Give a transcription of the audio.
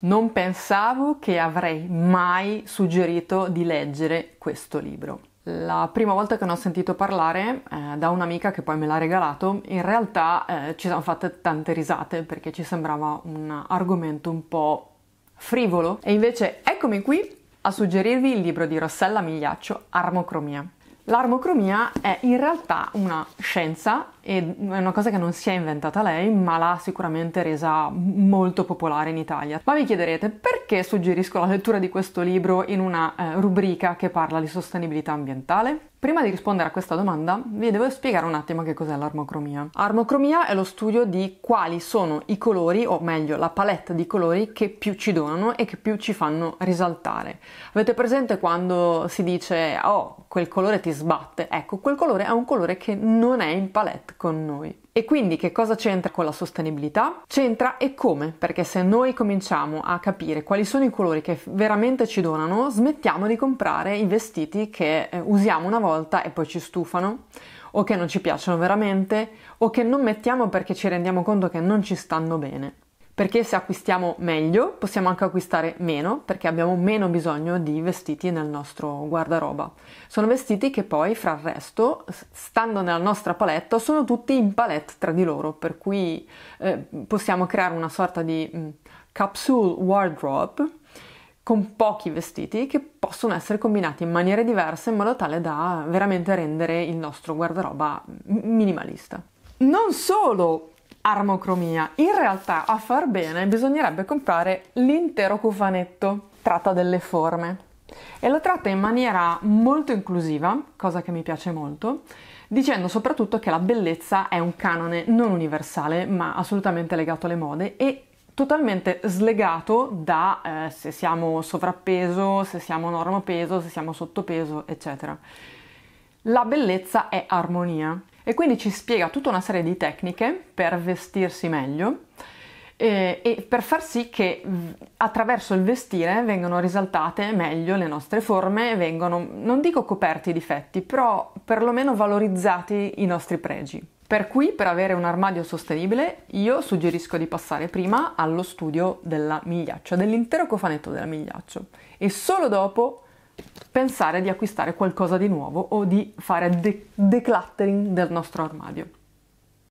Non pensavo che avrei mai suggerito di leggere questo libro. La prima volta che ne ho sentito parlare eh, da un'amica che poi me l'ha regalato, in realtà eh, ci sono fatte tante risate perché ci sembrava un argomento un po' frivolo. E invece eccomi qui a suggerirvi il libro di Rossella Migliaccio, Armocromia. L'armocromia è in realtà una scienza e è una cosa che non si è inventata lei, ma l'ha sicuramente resa molto popolare in Italia. Ma vi chiederete perché suggerisco la lettura di questo libro in una eh, rubrica che parla di sostenibilità ambientale? Prima di rispondere a questa domanda vi devo spiegare un attimo che cos'è l'armocromia. Armocromia è lo studio di quali sono i colori, o meglio la palette di colori che più ci donano e che più ci fanno risaltare. Avete presente quando si dice oh quel colore ti sbatte? Ecco, quel colore è un colore che non è in palette con noi. E quindi che cosa c'entra con la sostenibilità? C'entra e come, perché se noi cominciamo a capire quali sono i colori che veramente ci donano, smettiamo di comprare i vestiti che eh, usiamo una volta e poi ci stufano, o che non ci piacciono veramente, o che non mettiamo perché ci rendiamo conto che non ci stanno bene perché se acquistiamo meglio possiamo anche acquistare meno perché abbiamo meno bisogno di vestiti nel nostro guardaroba. Sono vestiti che poi, fra il resto, stando nella nostra palette, sono tutti in palette tra di loro, per cui eh, possiamo creare una sorta di mh, mm, capsule wardrobe con pochi vestiti che possono essere combinati in maniere diverse in modo tale da veramente rendere il nostro guardaroba minimalista. Non solo armocromia. In realtà, a far bene, bisognerebbe comprare l'intero cofanetto. Tratta delle forme. E lo tratta in maniera molto inclusiva, cosa che mi piace molto, dicendo soprattutto che la bellezza è un canone non universale, ma assolutamente legato alle mode e totalmente slegato da eh, se siamo sovrappeso, se siamo normopeso, se siamo sottopeso, eccetera. La bellezza è armonia e quindi ci spiega tutta una serie di tecniche per vestirsi meglio e, eh, e per far sì che attraverso il vestire vengano risaltate meglio le nostre forme, vengono, non dico coperti i difetti, però perlomeno valorizzati i nostri pregi. Per cui, per avere un armadio sostenibile, io suggerisco di passare prima allo studio della migliaccia, dell'intero cofanetto della migliaccia e solo dopo pensare di acquistare qualcosa di nuovo o di fare de- decluttering del nostro armadio.